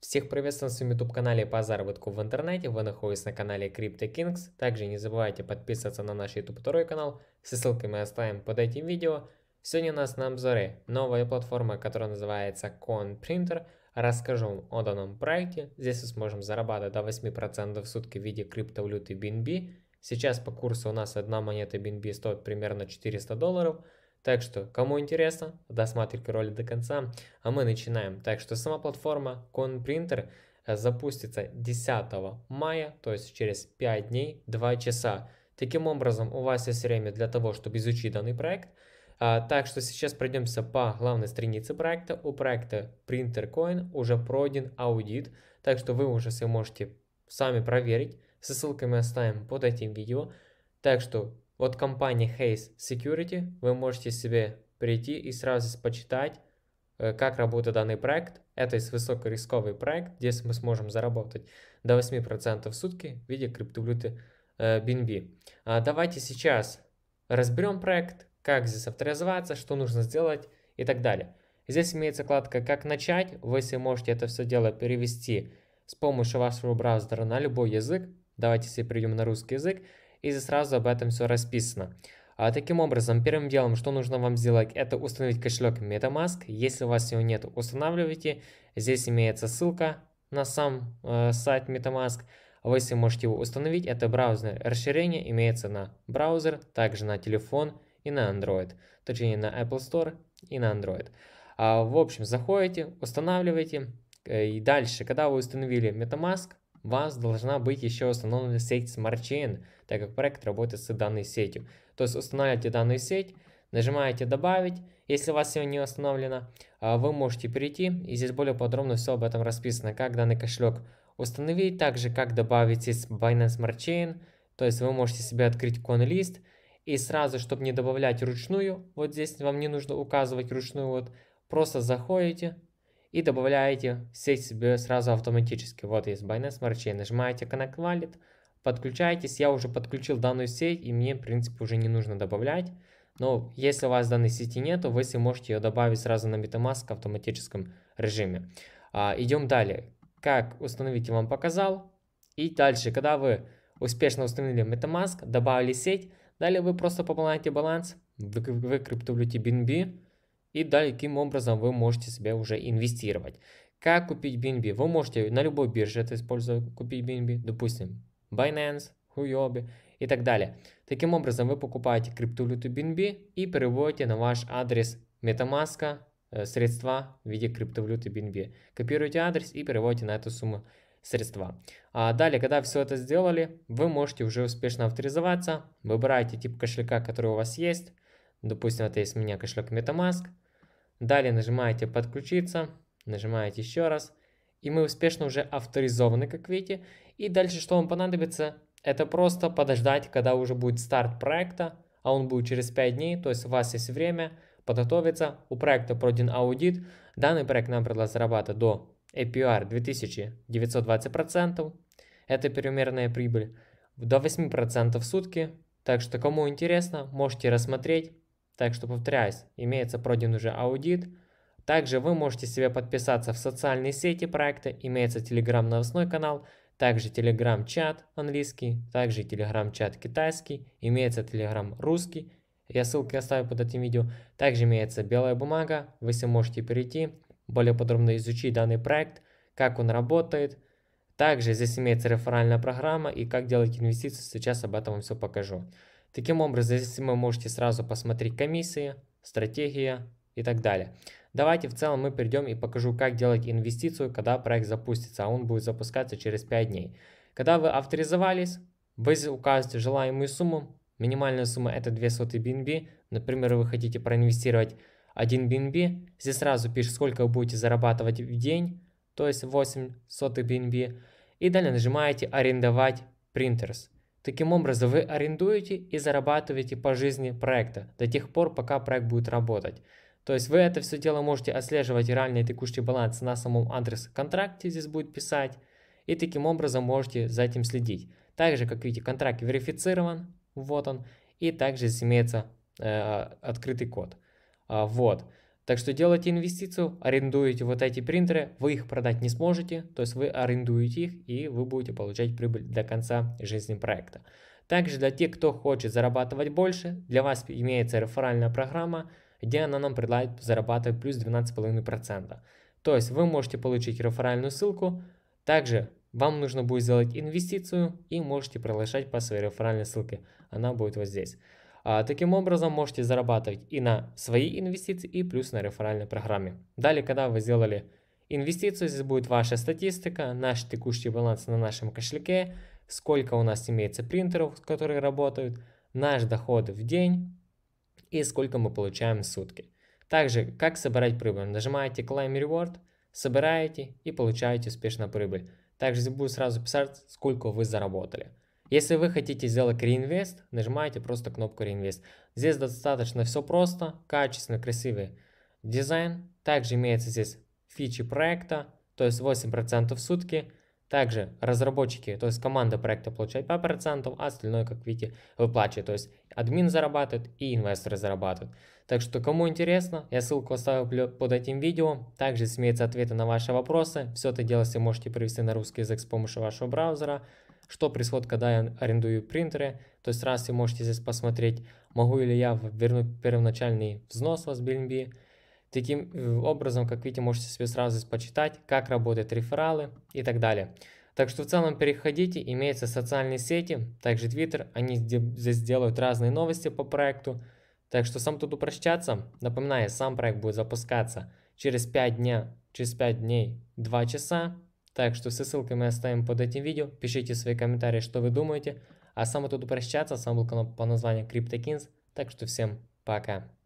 Всех приветствую на своем YouTube канале по заработку в интернете. Вы находитесь на канале CryptoKings. Также не забывайте подписываться на наш YouTube второй канал. Все ссылки мы оставим под этим видео. Сегодня у нас на обзоре новая платформа, которая называется CoinPrinter. Расскажу о данном проекте. Здесь мы сможем зарабатывать до 8% в сутки в виде криптовалюты BNB. Сейчас по курсу у нас одна монета BNB стоит примерно 400 долларов. Так что, кому интересно, досматривайте ролик до конца, а мы начинаем. Так что сама платформа CoinPrinter э, запустится 10 мая, то есть через 5 дней, 2 часа. Таким образом, у вас есть время для того, чтобы изучить данный проект. А, так что сейчас пройдемся по главной странице проекта. У проекта PrinterCoin уже пройден аудит, так что вы уже все можете сами проверить. Все ссылками оставим под этим видео. Так что вот компании Haze Security вы можете себе прийти и сразу почитать, э, как работает данный проект. Это высокорисковый проект, здесь мы сможем заработать до 8% в сутки в виде криптовалюты BNB. Э, а давайте сейчас разберем проект, как здесь авторизоваться, что нужно сделать и так далее. Здесь имеется вкладка «Как начать». Вы если можете это все дело перевести с помощью вашего браузера на любой язык. Давайте себе придем на русский язык и сразу об этом все расписано. А таким образом, первым делом, что нужно вам сделать, это установить кошелек MetaMask. Если у вас его нет, устанавливайте. Здесь имеется ссылка на сам э, сайт MetaMask. Вы себе можете его установить. Это браузерное расширение имеется на браузер, также на телефон и на Android. Точнее на Apple Store и на Android. А, в общем, заходите, устанавливаете. Э, и дальше, когда вы установили MetaMask, у вас должна быть еще установлена сеть SmartChain, так как проект работает с данной сетью. То есть устанавливаете данную сеть, нажимаете «Добавить», если у вас ее не установлено, а вы можете перейти, и здесь более подробно все об этом расписано, как данный кошелек установить, также как добавить сеть Binance Smart Chain, то есть вы можете себе открыть CoinList, и сразу, чтобы не добавлять ручную, вот здесь вам не нужно указывать ручную, вот просто заходите, и добавляете сеть себе сразу автоматически. Вот есть Binance Smart Chain, нажимаете Connect Wallet, подключаетесь. Я уже подключил данную сеть и мне в принципе уже не нужно добавлять. Но если у вас данной сети нету, то вы можете ее добавить сразу на Metamask в автоматическом режиме. А, идем далее. Как установить я вам показал. И дальше, когда вы успешно установили Metamask, добавили сеть, далее вы просто пополняете баланс, в криптовалюте BNB, и далее, каким образом вы можете себя уже инвестировать. Как купить BNB? Вы можете на любой бирже это использовать, купить BNB, допустим, Binance, Huobi и так далее. Таким образом, вы покупаете криптовалюту BNB и переводите на ваш адрес MetaMask э, средства в виде криптовалюты BNB. Копируете адрес и переводите на эту сумму средства. А далее, когда все это сделали, вы можете уже успешно авторизоваться, выбираете тип кошелька, который у вас есть, Допустим, это есть у меня кошелек MetaMask. Далее нажимаете «Подключиться», нажимаете еще раз. И мы успешно уже авторизованы, как видите. И дальше что вам понадобится? Это просто подождать, когда уже будет старт проекта, а он будет через 5 дней, то есть у вас есть время подготовиться. У проекта пройден аудит. Данный проект нам предлагает зарабатывать до APR 2920%. Это примерная прибыль. До 8% в сутки. Так что кому интересно, можете рассмотреть. Так что, повторяюсь, имеется пройден уже аудит. Также вы можете себе подписаться в социальные сети проекта, имеется телеграм-новостной канал, также телеграм-чат английский, также телеграм-чат китайский, имеется телеграм русский, я ссылки оставлю под этим видео. Также имеется белая бумага, вы все можете перейти, более подробно изучить данный проект, как он работает. Также здесь имеется реферальная программа и как делать инвестиции, сейчас об этом вам все покажу. Таким образом, если вы можете сразу посмотреть комиссии, стратегия и так далее. Давайте в целом мы перейдем и покажу, как делать инвестицию, когда проект запустится, а он будет запускаться через 5 дней. Когда вы авторизовались, вы указываете желаемую сумму. Минимальная сумма это 200 BNB. Например, вы хотите проинвестировать 1 BNB. Здесь сразу пишет, сколько вы будете зарабатывать в день, то есть 8 сотых BNB. И далее нажимаете «Арендовать принтерс». Таким образом, вы арендуете и зарабатываете по жизни проекта до тех пор, пока проект будет работать. То есть вы это все дело можете отслеживать реальный текущий баланс на самом адрес-контракте здесь будет писать. И таким образом можете за этим следить. Также, как видите, контракт верифицирован. Вот он. И также здесь имеется э, открытый код. А, вот. Так что делайте инвестицию, арендуете вот эти принтеры, вы их продать не сможете, то есть вы арендуете их и вы будете получать прибыль до конца жизни проекта. Также для тех, кто хочет зарабатывать больше, для вас имеется реферальная программа, где она нам предлагает зарабатывать плюс 12,5%. То есть вы можете получить реферальную ссылку, также вам нужно будет сделать инвестицию и можете приглашать по своей реферальной ссылке. Она будет вот здесь. А, таким образом, можете зарабатывать и на свои инвестиции, и плюс на реферальной программе. Далее, когда вы сделали инвестицию, здесь будет ваша статистика, наш текущий баланс на нашем кошельке, сколько у нас имеется принтеров, которые работают, наш доход в день и сколько мы получаем в сутки. Также, как собирать прибыль. Нажимаете Claim Reward, собираете и получаете успешно прибыль. Также здесь будет сразу писать, сколько вы заработали. Если вы хотите сделать реинвест, нажимаете просто кнопку реинвест. Здесь достаточно все просто, качественный, красивый дизайн. Также имеется здесь фичи проекта, то есть 8% в сутки. Также разработчики, то есть команда проекта получает 5%, а остальное, как видите, выплачивает. То есть админ зарабатывает и инвесторы зарабатывают. Так что, кому интересно, я ссылку оставлю под этим видео. Также имеются ответы на ваши вопросы. Все это дело все можете привести на русский язык с помощью вашего браузера что происходит, когда я арендую принтеры. То есть раз вы можете здесь посмотреть, могу ли я вернуть первоначальный взнос в BNB. Таким э, образом, как видите, можете себе сразу здесь почитать, как работают рефералы и так далее. Так что в целом переходите, имеются социальные сети, также Twitter, они здесь делают разные новости по проекту. Так что сам тут упрощаться, напоминаю, сам проект будет запускаться через 5, дня, через 5 дней 2 часа, так что все ссылки мы оставим под этим видео. Пишите свои комментарии, что вы думаете. А сам тут прощаться. С вами был канал по названию CryptoKings. Так что всем пока.